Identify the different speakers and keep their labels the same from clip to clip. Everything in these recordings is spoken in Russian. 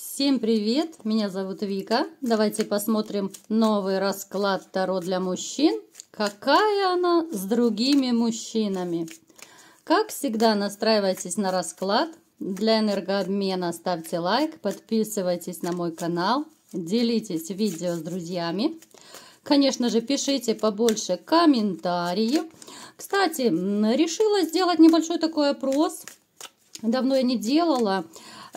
Speaker 1: Всем привет! Меня зовут Вика. Давайте посмотрим новый расклад Таро для мужчин. Какая она с другими мужчинами? Как всегда, настраивайтесь на расклад. Для энергообмена ставьте лайк, подписывайтесь на мой канал, делитесь видео с друзьями. Конечно же, пишите побольше комментариев. Кстати, решила сделать небольшой такой опрос. Давно я не делала.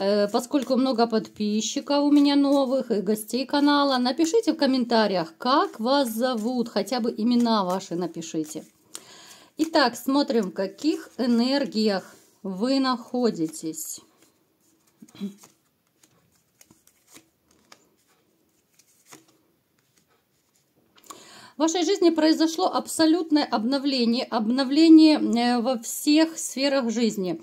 Speaker 1: Э, поскольку много подписчиков у меня новых и гостей канала, напишите в комментариях, как вас зовут, хотя бы имена ваши напишите. Итак, смотрим, в каких энергиях вы находитесь. вашей жизни произошло абсолютное обновление, обновление э, во всех сферах жизни.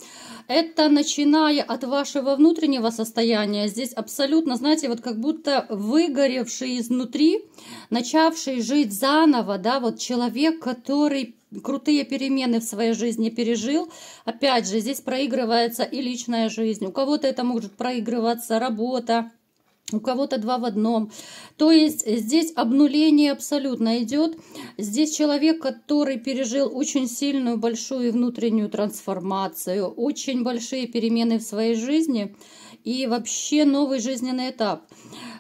Speaker 1: Это начиная от вашего внутреннего состояния. Здесь абсолютно, знаете, вот как будто выгоревший изнутри, начавший жить заново, да, вот человек, который крутые перемены в своей жизни пережил. Опять же, здесь проигрывается и личная жизнь. У кого-то это может проигрываться работа, у кого-то два в одном. То есть здесь обнуление абсолютно идет. Здесь человек, который пережил очень сильную, большую внутреннюю трансформацию, очень большие перемены в своей жизни и вообще новый жизненный этап.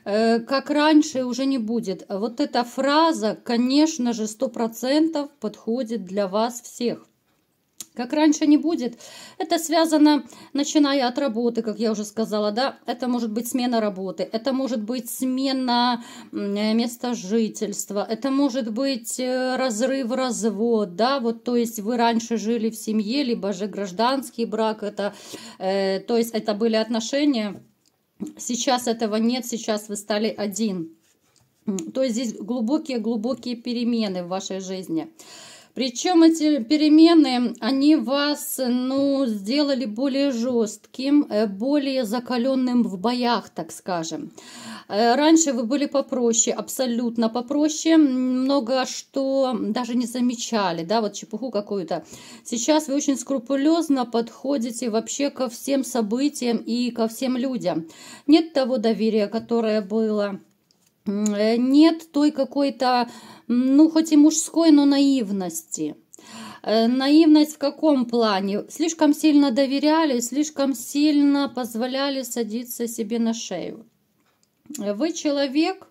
Speaker 1: Э, как раньше уже не будет. Вот эта фраза, конечно же, 100% подходит для вас всех. Как раньше не будет. Это связано, начиная от работы, как я уже сказала, да. Это может быть смена работы, это может быть смена э, места жительства, это может быть э, разрыв, развод, да. Вот, то есть вы раньше жили в семье, либо же гражданский брак, это, э, то есть это были отношения. Сейчас этого нет, сейчас вы стали один. То есть здесь глубокие-глубокие перемены в вашей жизни. Причем эти перемены, они вас, ну, сделали более жестким, э, более закаленным в боях, так скажем. Э, раньше вы были попроще, абсолютно попроще, много что даже не замечали, да, вот чепуху какую-то. Сейчас вы очень скрупулезно подходите вообще ко всем событиям и ко всем людям. Нет того доверия, которое было Э, нет той какой-то, ну, хоть и мужской, но наивности. Э, наивность в каком плане? Слишком сильно доверяли, слишком сильно позволяли садиться себе на шею. Вы человек,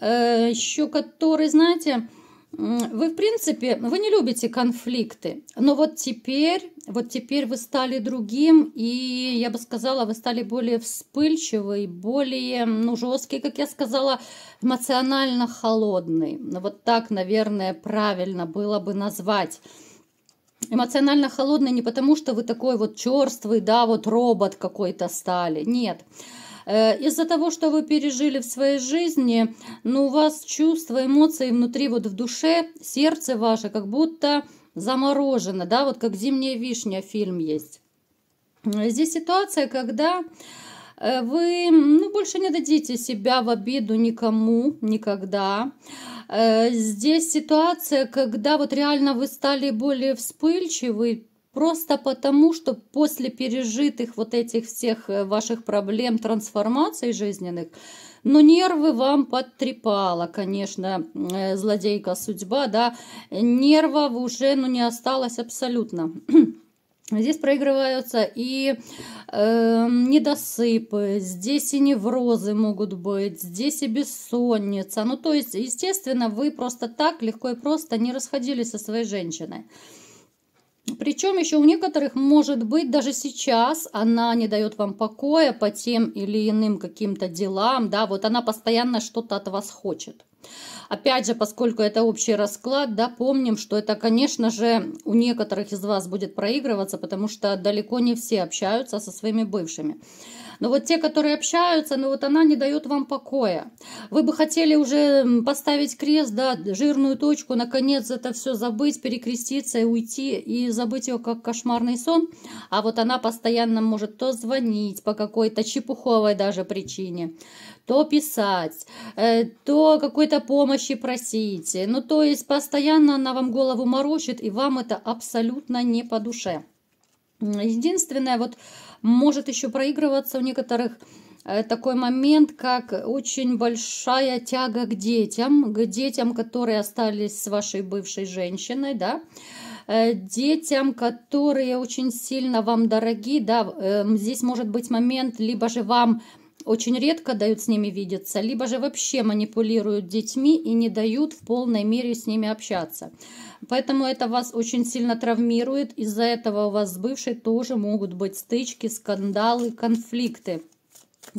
Speaker 1: э, еще который, знаете, вы, в принципе, вы не любите конфликты, но вот теперь, вот теперь вы стали другим, и я бы сказала, вы стали более вспыльчивый, более, ну, жесткий, как я сказала, эмоционально холодный. Ну, вот так, наверное, правильно было бы назвать эмоционально холодный не потому, что вы такой вот черствый, да, вот робот какой-то стали. Нет. Нет. Э, из-за того, что вы пережили в своей жизни, ну, у вас чувства, эмоции внутри, вот в душе, сердце ваше как будто заморожено, да, вот как «Зимняя вишня» фильм есть. Э, здесь ситуация, когда э, вы ну, больше не дадите себя в обиду никому никогда. Здесь ситуация, когда вот реально вы стали более вспыльчивы, Просто потому, что после пережитых вот этих всех э, ваших проблем, трансформаций жизненных, но ну, нервы вам подтрепала, конечно, э, злодейка судьба, да. Нервов уже, ну, не осталось абсолютно. Здесь проигрываются и э, недосыпы, здесь и неврозы могут быть, здесь и бессонница. Ну, то есть, естественно, вы просто так легко и просто не расходились со своей женщиной. Причем еще у некоторых, может быть, даже сейчас она не дает вам покоя по тем или иным каким-то делам, да, вот она постоянно что-то от вас хочет. Опять же, поскольку это общий расклад, да, помним, что это, конечно же, у некоторых из вас будет проигрываться, потому что далеко не все общаются со своими бывшими. Но вот те, которые общаются, ну вот она не дает вам покоя. Вы бы хотели уже поставить крест, да, жирную точку, наконец это все забыть, перекреститься и уйти, и забыть ее как кошмарный сон. А вот она постоянно может то звонить по какой-то чепуховой даже причине, то писать, э, то какой-то помощи просить. Ну, то есть постоянно она вам голову морочит, и вам это абсолютно не по душе. Единственное, вот может еще проигрываться у некоторых э, такой момент, как очень большая тяга к детям, к детям, которые остались с вашей бывшей женщиной, да, э, детям, которые очень сильно вам дороги, да, эм, здесь может быть момент, либо же вам очень редко дают с ними видеться, либо же вообще манипулируют детьми и не дают в полной мере с ними общаться. Поэтому это вас очень сильно травмирует. Из-за этого у вас с бывшей тоже могут быть стычки, скандалы, конфликты.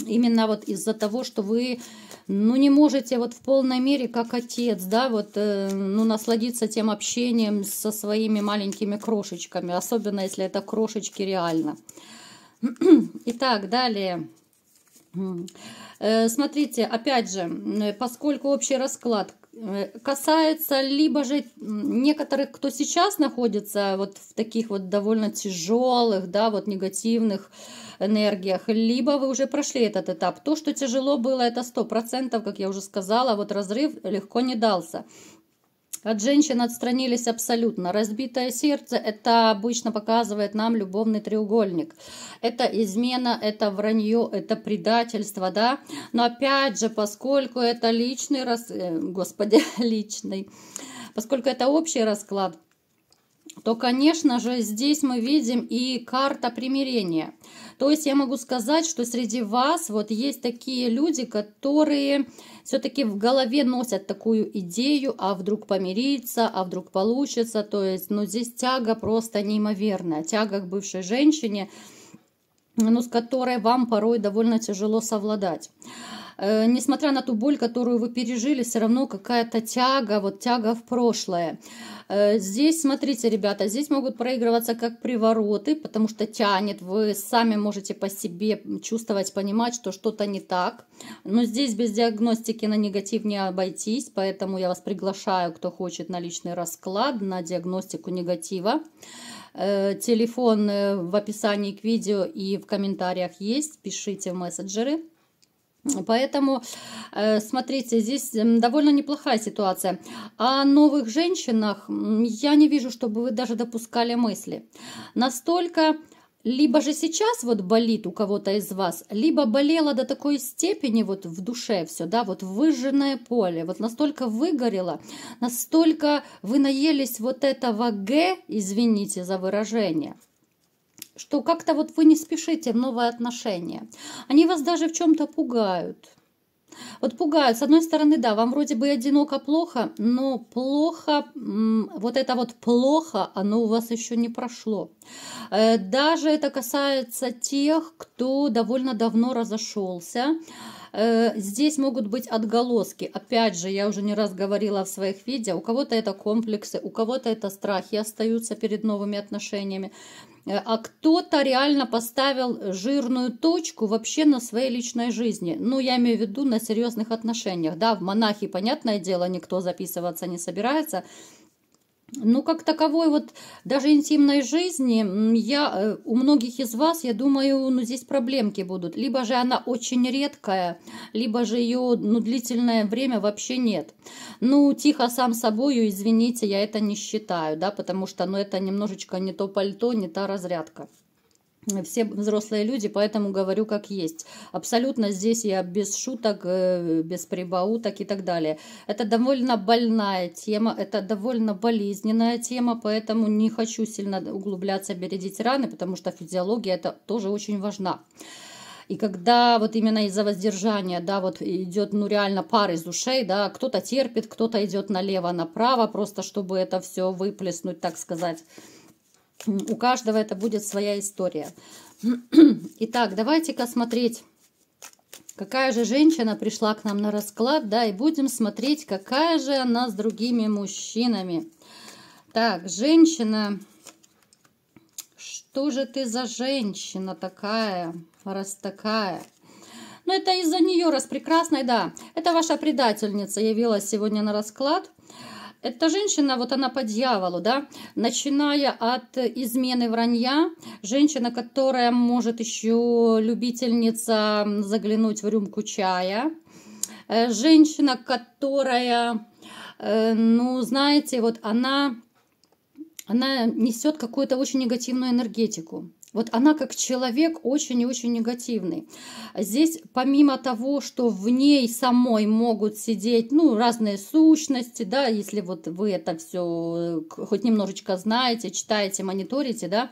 Speaker 1: Именно вот из-за того, что вы ну, не можете вот в полной мере, как отец, да, вот, э, ну, насладиться тем общением со своими маленькими крошечками, особенно если это крошечки реально. Итак, далее. Э, смотрите, опять же, э, поскольку общий расклад э, касается либо же некоторых, кто сейчас находится вот в таких вот довольно тяжелых, да, вот негативных энергиях, либо вы уже прошли этот этап. То, что тяжело было, это 100%, как я уже сказала, вот разрыв легко не дался. От женщин отстранились абсолютно. Разбитое сердце – это обычно показывает нам любовный треугольник. Это измена, это вранье, это предательство, да. Но опять же, поскольку это личный, рас... Э, господи, личный, поскольку это общий расклад – то, конечно же, здесь мы видим и карта примирения. То есть я могу сказать, что среди вас вот есть такие люди, которые все-таки в голове носят такую идею, а вдруг помириться, а вдруг получится. То есть, ну, здесь тяга просто неимоверная, тяга к бывшей женщине, ну, с которой вам порой довольно тяжело совладать э, несмотря на ту боль, которую вы пережили, все равно какая-то тяга, вот тяга в прошлое. Э, здесь, смотрите, ребята, здесь могут проигрываться как привороты, потому что тянет, вы сами можете по себе чувствовать, понимать, что что-то не так. Но здесь без диагностики на негатив не обойтись, поэтому я вас приглашаю, кто хочет на личный расклад, на диагностику негатива. Э, телефон э, в описании к видео и в комментариях есть. Пишите в мессенджеры. Поэтому, э, смотрите, здесь довольно неплохая ситуация. О новых женщинах я не вижу, чтобы вы даже допускали мысли. Настолько либо же сейчас вот болит у кого-то из вас, либо болело до такой степени вот в душе все, да, вот выжженное поле, вот настолько выгорело, настолько вы наелись вот этого «г», извините за выражение – что как-то вот вы не спешите в новые отношения. Они вас даже в чем-то пугают. Вот пугают. С одной стороны, да, вам вроде бы одиноко плохо, но плохо, вот это вот плохо, оно у вас еще не прошло. Э, даже это касается тех, кто довольно давно разошелся. Э, здесь могут быть отголоски. Опять же, я уже не раз говорила в своих видео, у кого-то это комплексы, у кого-то это страхи остаются перед новыми отношениями. Э, а кто-то реально поставил жирную точку вообще на своей личной жизни. Ну, я имею в виду на серьезных отношениях. Да, в монахи, понятное дело, никто записываться не собирается. Ну, как таковой вот даже интимной жизни, я, э, у многих из вас, я думаю, ну, здесь проблемки будут. Либо же она очень редкая, либо же ее ну, длительное время вообще нет. Ну, тихо сам собою, извините, я это не считаю, да, потому что ну, это немножечко не то пальто, не та разрядка все взрослые люди, поэтому говорю как есть. Абсолютно здесь я без шуток, э, без прибауток и так далее. Это довольно больная тема, это довольно болезненная тема, поэтому не хочу сильно углубляться, бередить раны, потому что физиология это тоже очень важна. И когда вот именно из-за воздержания, да, вот идет, ну, реально пар из ушей, да, кто-то терпит, кто-то идет налево, направо, просто чтобы это все выплеснуть, так сказать, у каждого это будет своя история. Итак, давайте-ка смотреть, какая же женщина пришла к нам на расклад, да, и будем смотреть, какая же она с другими мужчинами. Так, женщина, что же ты за женщина такая, раз такая? Но ну, это из-за нее, раз прекрасной, да. Это ваша предательница явилась сегодня на расклад. Эта женщина, вот она по дьяволу, да, начиная от измены вранья, женщина, которая может еще любительница заглянуть в рюмку чая, э, женщина, которая, э, ну, знаете, вот она, она несет какую-то очень негативную энергетику. Вот она как человек очень и очень негативный. Здесь помимо того, что в ней самой могут сидеть ну, разные сущности, да, если вот вы это все э, хоть немножечко знаете, читаете, мониторите, да,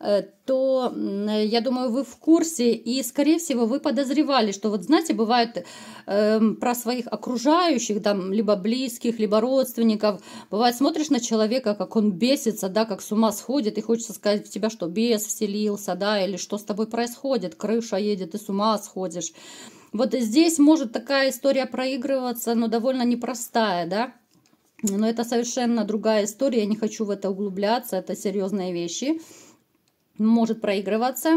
Speaker 1: Э, то, э, я думаю, вы в курсе, и, скорее всего, вы подозревали, что, вот знаете, бывает э, про своих окружающих, там, либо близких, либо родственников, бывает, смотришь на человека, как он бесится, да, как с ума сходит, и хочется сказать в тебя, что бес вселился, да, или что с тобой происходит, крыша едет, и с ума сходишь. Вот здесь может такая история проигрываться, но довольно непростая, да, но это совершенно другая история, я не хочу в это углубляться, это серьезные вещи может проигрываться.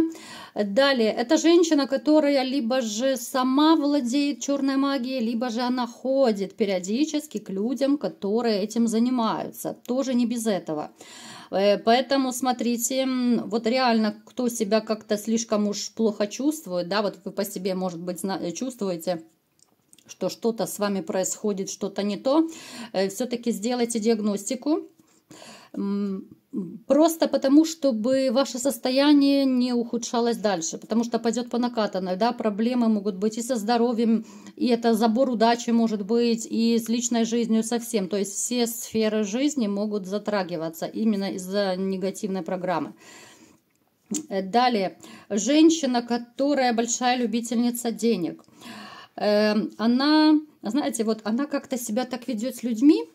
Speaker 1: Далее, это женщина, которая либо же сама владеет черной магией, либо же она ходит периодически к людям, которые этим занимаются. Тоже не без этого. Э, поэтому смотрите, вот реально, кто себя как-то слишком уж плохо чувствует, да, вот вы по себе, может быть, э, чувствуете, что что-то с вами происходит, что-то не то, э, все-таки сделайте диагностику Просто потому, чтобы ваше состояние не ухудшалось дальше, потому что пойдет по накатанной, да, проблемы могут быть и со здоровьем, и это забор удачи может быть, и с личной жизнью совсем. То есть все сферы жизни могут затрагиваться именно из-за негативной программы. Далее, женщина, которая большая любительница денег. Э, она, знаете, вот она как-то себя так ведет с людьми,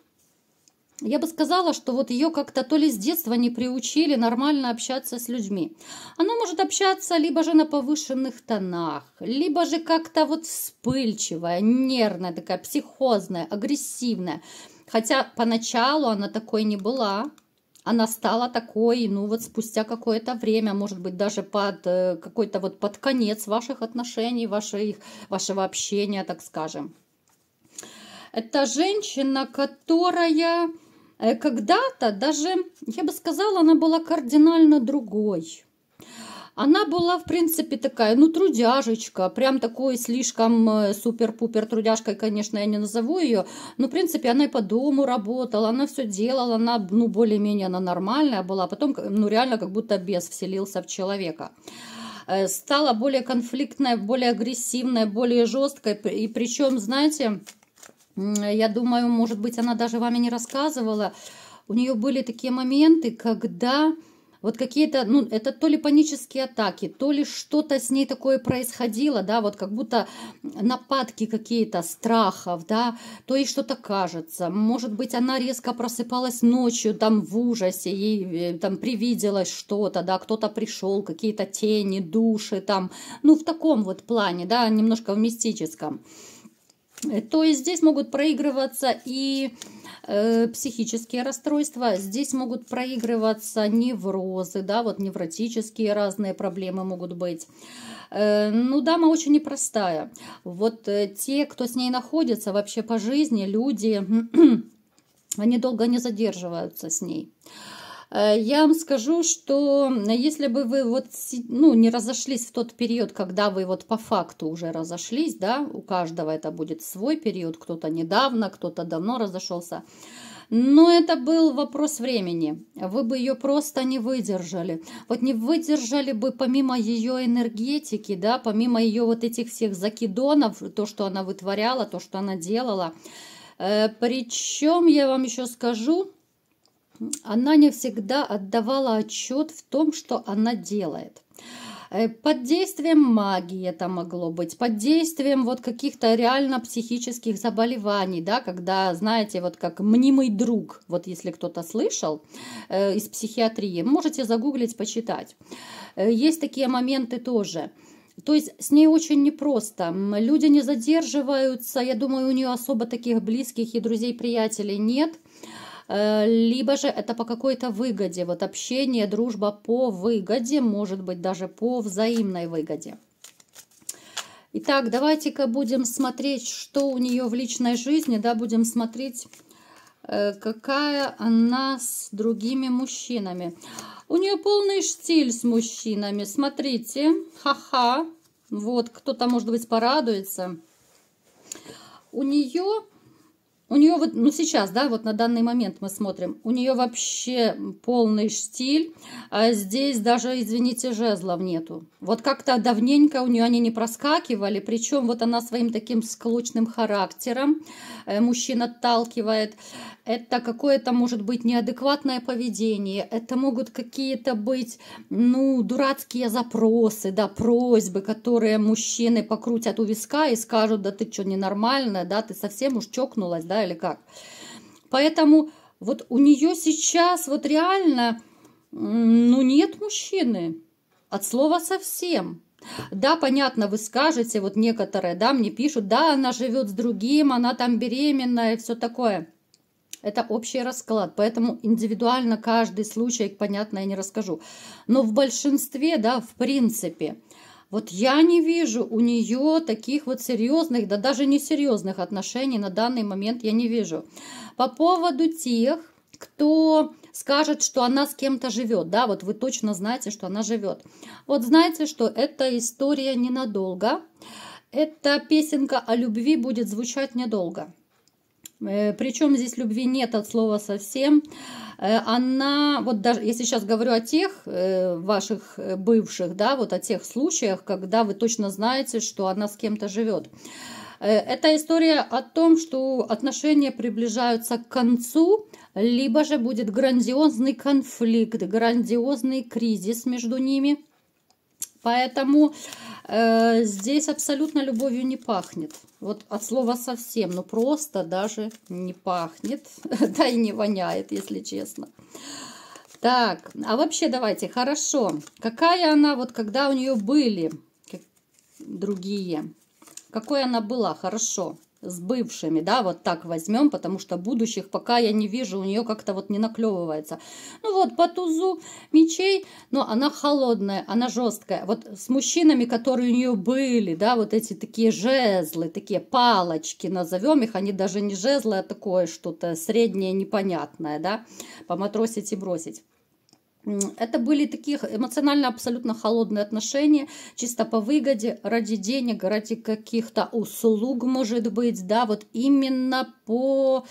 Speaker 1: я бы сказала, что вот ее как-то то ли с детства не приучили нормально общаться с людьми. Она может общаться либо же на повышенных тонах, либо же как-то вот вспыльчивая, нервная, такая психозная, агрессивная. Хотя поначалу она такой не была. Она стала такой, ну вот спустя какое-то время, может быть, даже под э, какой-то вот под конец ваших отношений, ваших, вашего общения, так скажем. Это женщина, которая Э, когда-то даже, я бы сказала, она была кардинально другой. Она была, в принципе, такая, ну, трудяжечка, прям такой слишком э, супер-пупер трудяжкой, конечно, я не назову ее, но, в принципе, она и по дому работала, она все делала, она, ну, более-менее она нормальная была, а потом, ну, реально, как будто бес вселился в человека э, стала более конфликтная, более агрессивная, более жесткой. И причем, знаете, я думаю, может быть, она даже вам и не рассказывала, у нее были такие моменты, когда вот какие-то, ну, это то ли панические атаки, то ли что-то с ней такое происходило, да, вот как будто нападки какие-то страхов, да, то и что-то кажется. Может быть, она резко просыпалась ночью, там, в ужасе, ей э, там привиделось что-то, да, кто-то пришел, какие-то тени, души, там, ну, в таком вот плане, да, немножко в мистическом. То есть здесь могут проигрываться и э, психические расстройства, здесь могут проигрываться неврозы, да, вот невротические разные проблемы могут быть. Э, ну, дама очень непростая. Вот э, те, кто с ней находится вообще по жизни, люди, они долго не задерживаются с ней. Э, я вам скажу, что если бы вы вот, ну, не разошлись в тот период, когда вы вот по факту уже разошлись, да, у каждого это будет свой период, кто-то недавно, кто-то давно разошелся, но это был вопрос времени. Вы бы ее просто не выдержали. Вот не выдержали бы помимо ее энергетики, да, помимо ее вот этих всех закидонов, то, что она вытворяла, то, что она делала. Э, Причем я вам еще скажу, она не всегда отдавала отчет в том, что она делает. Э, под действием магии это могло быть, под действием вот каких-то реально психических заболеваний, да, когда, знаете, вот как мнимый друг, вот если кто-то слышал э, из психиатрии, можете загуглить, почитать. Э, есть такие моменты тоже. То есть с ней очень непросто. Люди не задерживаются. Я думаю, у нее особо таких близких и друзей-приятелей нет. Э, Э, либо же это по какой-то выгоде. Вот общение, дружба по выгоде, может быть, даже по взаимной выгоде. Итак, давайте-ка будем смотреть, что у нее в личной жизни, да, будем смотреть, э, какая она с другими мужчинами. У нее полный штиль с мужчинами, смотрите, ха-ха, вот, кто-то, может быть, порадуется. У нее у нее вот, ну сейчас, да, вот на данный момент мы смотрим, у нее вообще полный штиль, а здесь даже, извините, жезлов нету. Вот как-то давненько у нее они не проскакивали, причем вот она своим таким склочным характером э, мужчин отталкивает. Это какое-то может быть неадекватное поведение, это могут какие-то быть, ну, дурацкие запросы, да, просьбы, которые мужчины покрутят у виска и скажут, да ты что, ненормальная, да, ты совсем уж чокнулась, да, да, или как. Поэтому вот у нее сейчас вот реально, ну, нет мужчины. От слова совсем. Да, понятно, вы скажете, вот некоторые, да, мне пишут, да, она живет с другим, она там беременная все такое. Это общий расклад, поэтому индивидуально каждый случай, понятно, я не расскажу. Но в большинстве, да, в принципе, вот я не вижу у нее таких вот серьезных, да даже не серьезных отношений на данный момент я не вижу. По поводу тех, кто скажет, что она с кем-то живет, да, вот вы точно знаете, что она живет. Вот знаете, что эта история ненадолго. Эта песенка о любви будет звучать недолго. Э, Причем здесь любви нет от слова совсем. Э, она, вот даже, если сейчас говорю о тех э, ваших бывших, да, вот о тех случаях, когда вы точно знаете, что она с кем-то живет. Это история о том, что отношения приближаются к концу, либо же будет грандиозный конфликт, грандиозный кризис между ними – Поэтому э, здесь абсолютно любовью не пахнет. Вот от слова совсем, но ну, просто даже не пахнет, да и не воняет, если честно. Так, а вообще давайте, хорошо, какая она вот, когда у нее были другие, какой она была, хорошо с бывшими, да, вот так возьмем, потому что будущих пока я не вижу, у нее как-то вот не наклевывается. Ну вот, по тузу мечей, но она холодная, она жесткая. Вот с мужчинами, которые у нее были, да, вот эти такие жезлы, такие палочки, назовем их, они даже не жезлы, а такое что-то среднее непонятное, да, поматросить и бросить. Это были такие эмоционально абсолютно холодные отношения, чисто по выгоде, ради денег, ради каких-то услуг, может быть, да, вот именно по,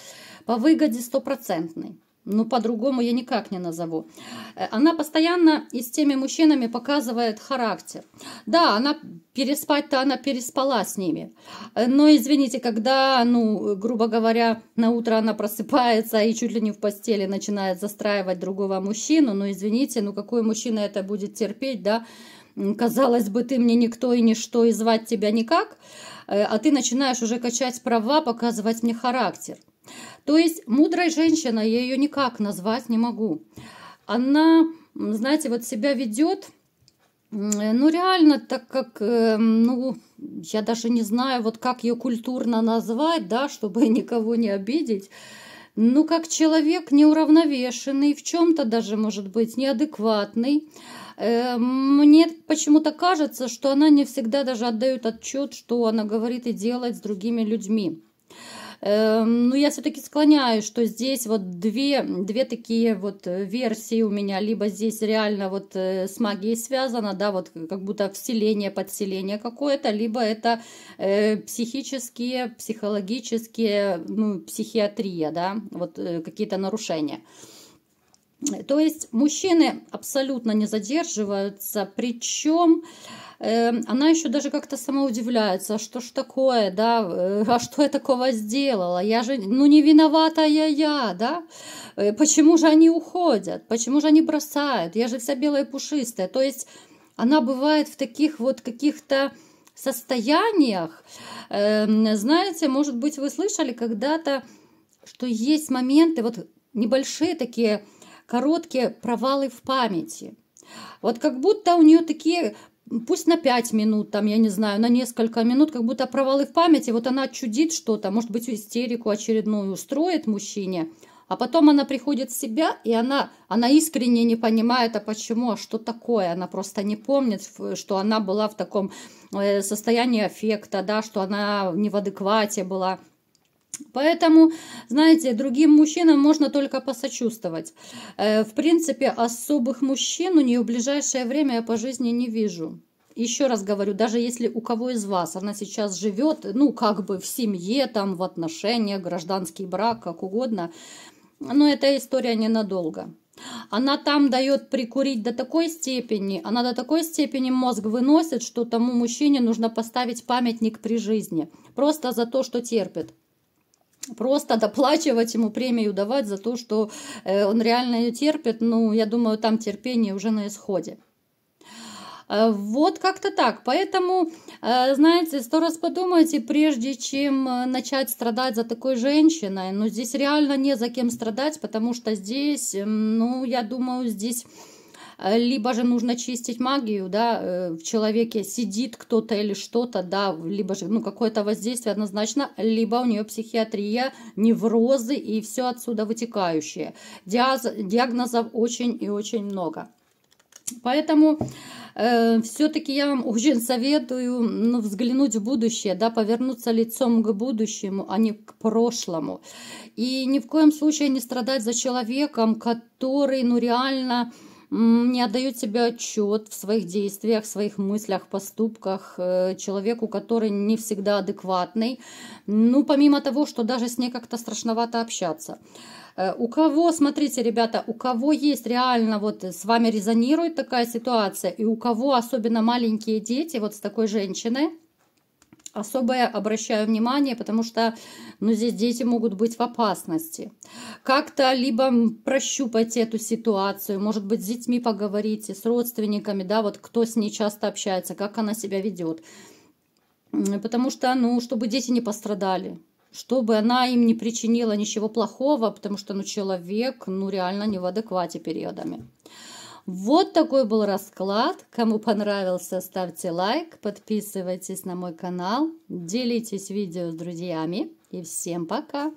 Speaker 1: по выгоде стопроцентной ну, по-другому я никак не назову. Э, она постоянно и с теми мужчинами показывает характер. Да, она переспать-то она переспала с ними. Э, но, извините, когда, ну, грубо говоря, на утро она просыпается и чуть ли не в постели начинает застраивать другого мужчину, ну, извините, ну, какой мужчина это будет терпеть, да? Казалось бы, ты мне никто и ничто, и звать тебя никак, э, а ты начинаешь уже качать права, показывать мне характер – то есть мудрой женщина, я ее никак назвать не могу. Она, знаете, вот себя ведет, ну реально, так как, эм, ну, я даже не знаю, вот как ее культурно назвать, да, чтобы никого не обидеть. Ну, как человек неуравновешенный, в чем-то даже, может быть, неадекватный. Эм, мне почему-то кажется, что она не всегда даже отдает отчет, что она говорит и делает с другими людьми. Эм, ну, я все-таки склоняюсь, что здесь вот две, две такие вот э, версии у меня. Либо здесь реально вот э, с магией связано, да, вот как будто вселение, подселение какое-то, либо это э, психические, психологические, ну, психиатрия, да, вот какие-то нарушения. То есть мужчины абсолютно не задерживаются, причем э, она еще даже как-то сама удивляется, а что ж такое, да, э, а что я такого сделала, я же, ну не виновата я, я, да, э, почему же они уходят, почему же они бросают, я же вся белая и пушистая, то есть она бывает в таких вот каких-то состояниях, э, знаете, может быть, вы слышали когда-то, что есть моменты, вот небольшие такие короткие провалы в памяти. Вот как будто у нее такие пусть на 5 минут, там, я не знаю, на несколько минут, как будто провалы в памяти, вот она чудит что-то, может быть, истерику очередную устроит мужчине, а потом она приходит в себя, и она, она искренне не понимает, а почему, а что такое. Она просто не помнит, что она была в таком э, состоянии аффекта, да, что она не в адеквате была. Поэтому, знаете, другим мужчинам можно только посочувствовать. Э, в принципе, особых мужчин у нее в ближайшее время я по жизни не вижу. Еще раз говорю, даже если у кого из вас она сейчас живет, ну, как бы в семье, там, в отношениях, гражданский брак, как угодно, но эта история ненадолго. Она там дает прикурить до такой степени, она до такой степени мозг выносит, что тому мужчине нужно поставить памятник при жизни, просто за то, что терпит просто доплачивать ему премию давать за то, что э, он реально ее терпит, ну, я думаю, там терпение уже на исходе. Э, вот как-то так. Поэтому, э, знаете, сто раз подумайте, прежде чем начать страдать за такой женщиной. Но ну, здесь реально не за кем страдать, потому что здесь, ну, я думаю, здесь а, либо же нужно чистить магию, да, э, в человеке сидит кто-то или что-то, да, либо же, ну, какое-то воздействие однозначно, либо у нее психиатрия, неврозы и все отсюда вытекающее. Диаз, диагнозов очень и очень много. Поэтому э, все-таки я вам очень советую ну, взглянуть в будущее, да, повернуться лицом к будущему, а не к прошлому. И ни в коем случае не страдать за человеком, который ну, реально не отдает себе отчет в своих действиях, своих мыслях, поступках, э, человеку, который не всегда адекватный. Ну, помимо того, что даже с ней как-то страшновато общаться. Э, у кого, смотрите, ребята, у кого есть реально, вот с вами резонирует такая ситуация, и у кого особенно маленькие дети, вот с такой женщиной, особое обращаю внимание, потому что ну, здесь дети могут быть в опасности. Как-то либо прощупать эту ситуацию, может быть, с детьми поговорите, с родственниками, да, вот кто с ней часто общается, как она себя ведет. Потому что, ну, чтобы дети не пострадали, чтобы она им не причинила ничего плохого, потому что, ну, человек, ну, реально не в адеквате периодами. Вот такой был расклад. Кому понравился, ставьте лайк, подписывайтесь на мой канал, делитесь видео с друзьями. И всем пока!